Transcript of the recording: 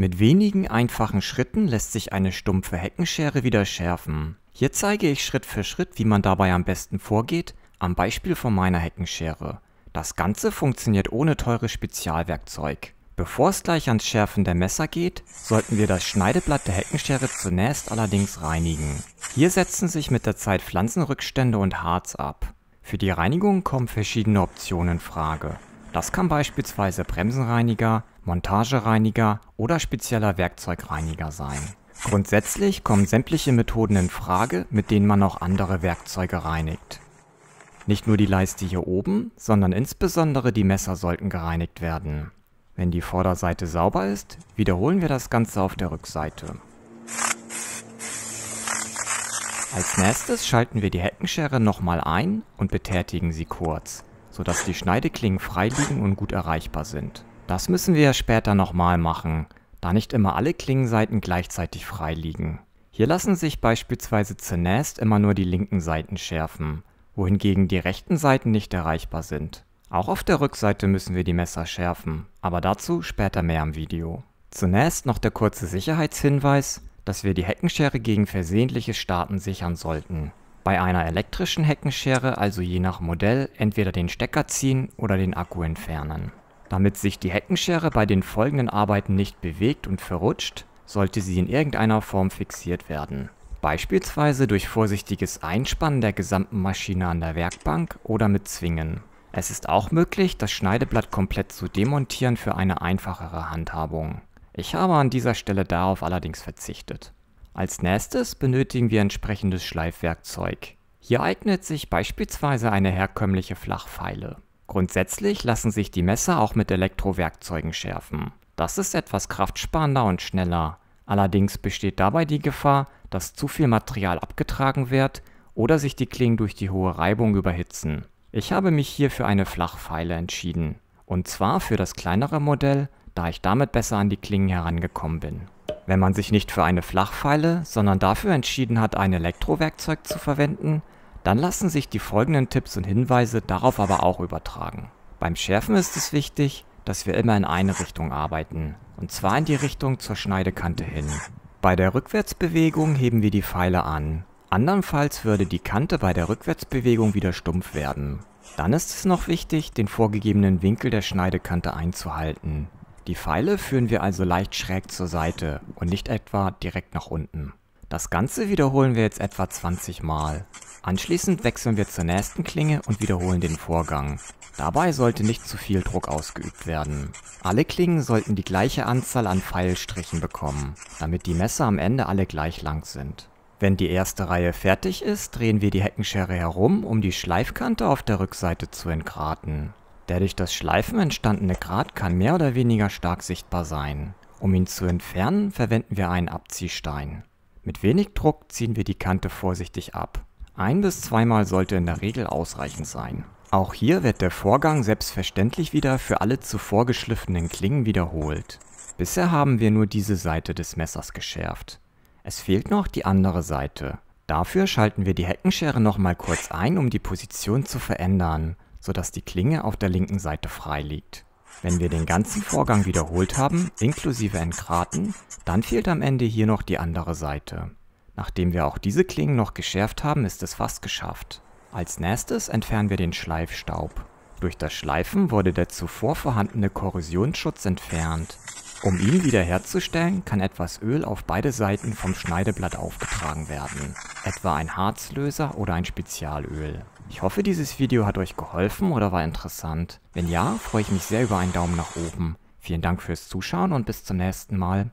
Mit wenigen einfachen Schritten lässt sich eine stumpfe Heckenschere wieder schärfen. Hier zeige ich Schritt für Schritt, wie man dabei am besten vorgeht, am Beispiel von meiner Heckenschere. Das Ganze funktioniert ohne teures Spezialwerkzeug. Bevor es gleich ans Schärfen der Messer geht, sollten wir das Schneideblatt der Heckenschere zunächst allerdings reinigen. Hier setzen sich mit der Zeit Pflanzenrückstände und Harz ab. Für die Reinigung kommen verschiedene Optionen in Frage. Das kann beispielsweise Bremsenreiniger, Montagereiniger oder spezieller Werkzeugreiniger sein. Grundsätzlich kommen sämtliche Methoden in Frage, mit denen man auch andere Werkzeuge reinigt. Nicht nur die Leiste hier oben, sondern insbesondere die Messer sollten gereinigt werden. Wenn die Vorderseite sauber ist, wiederholen wir das Ganze auf der Rückseite. Als nächstes schalten wir die Heckenschere nochmal ein und betätigen sie kurz sodass die Schneideklingen freiliegen und gut erreichbar sind. Das müssen wir später nochmal machen, da nicht immer alle Klingenseiten gleichzeitig freiliegen. Hier lassen sich beispielsweise zunächst immer nur die linken Seiten schärfen, wohingegen die rechten Seiten nicht erreichbar sind. Auch auf der Rückseite müssen wir die Messer schärfen, aber dazu später mehr im Video. Zunächst noch der kurze Sicherheitshinweis, dass wir die Heckenschere gegen versehentliches Starten sichern sollten. Bei einer elektrischen Heckenschere also je nach Modell entweder den Stecker ziehen oder den Akku entfernen. Damit sich die Heckenschere bei den folgenden Arbeiten nicht bewegt und verrutscht, sollte sie in irgendeiner Form fixiert werden. Beispielsweise durch vorsichtiges Einspannen der gesamten Maschine an der Werkbank oder mit Zwingen. Es ist auch möglich, das Schneideblatt komplett zu demontieren für eine einfachere Handhabung. Ich habe an dieser Stelle darauf allerdings verzichtet. Als nächstes benötigen wir entsprechendes Schleifwerkzeug. Hier eignet sich beispielsweise eine herkömmliche Flachfeile. Grundsätzlich lassen sich die Messer auch mit Elektrowerkzeugen schärfen. Das ist etwas kraftsparender und schneller. Allerdings besteht dabei die Gefahr, dass zu viel Material abgetragen wird oder sich die Klingen durch die hohe Reibung überhitzen. Ich habe mich hier für eine Flachfeile entschieden. Und zwar für das kleinere Modell, da ich damit besser an die Klingen herangekommen bin. Wenn man sich nicht für eine Flachpfeile, sondern dafür entschieden hat, ein Elektrowerkzeug zu verwenden, dann lassen sich die folgenden Tipps und Hinweise darauf aber auch übertragen. Beim Schärfen ist es wichtig, dass wir immer in eine Richtung arbeiten, und zwar in die Richtung zur Schneidekante hin. Bei der Rückwärtsbewegung heben wir die Pfeile an. Andernfalls würde die Kante bei der Rückwärtsbewegung wieder stumpf werden. Dann ist es noch wichtig, den vorgegebenen Winkel der Schneidekante einzuhalten. Die Pfeile führen wir also leicht schräg zur Seite und nicht etwa direkt nach unten. Das Ganze wiederholen wir jetzt etwa 20 Mal. Anschließend wechseln wir zur nächsten Klinge und wiederholen den Vorgang. Dabei sollte nicht zu viel Druck ausgeübt werden. Alle Klingen sollten die gleiche Anzahl an Pfeilstrichen bekommen, damit die Messer am Ende alle gleich lang sind. Wenn die erste Reihe fertig ist, drehen wir die Heckenschere herum, um die Schleifkante auf der Rückseite zu entgraten. Der durch das Schleifen entstandene Grat kann mehr oder weniger stark sichtbar sein. Um ihn zu entfernen, verwenden wir einen Abziehstein. Mit wenig Druck ziehen wir die Kante vorsichtig ab. Ein bis zweimal sollte in der Regel ausreichend sein. Auch hier wird der Vorgang selbstverständlich wieder für alle zuvor geschliffenen Klingen wiederholt. Bisher haben wir nur diese Seite des Messers geschärft. Es fehlt noch die andere Seite. Dafür schalten wir die Heckenschere nochmal kurz ein, um die Position zu verändern sodass die Klinge auf der linken Seite frei liegt. Wenn wir den ganzen Vorgang wiederholt haben, inklusive Entgraten, dann fehlt am Ende hier noch die andere Seite. Nachdem wir auch diese Klingen noch geschärft haben, ist es fast geschafft. Als nächstes entfernen wir den Schleifstaub. Durch das Schleifen wurde der zuvor vorhandene Korrosionsschutz entfernt. Um ihn wiederherzustellen, kann etwas Öl auf beide Seiten vom Schneideblatt aufgetragen werden, etwa ein Harzlöser oder ein Spezialöl. Ich hoffe, dieses Video hat euch geholfen oder war interessant. Wenn ja, freue ich mich sehr über einen Daumen nach oben. Vielen Dank fürs Zuschauen und bis zum nächsten Mal.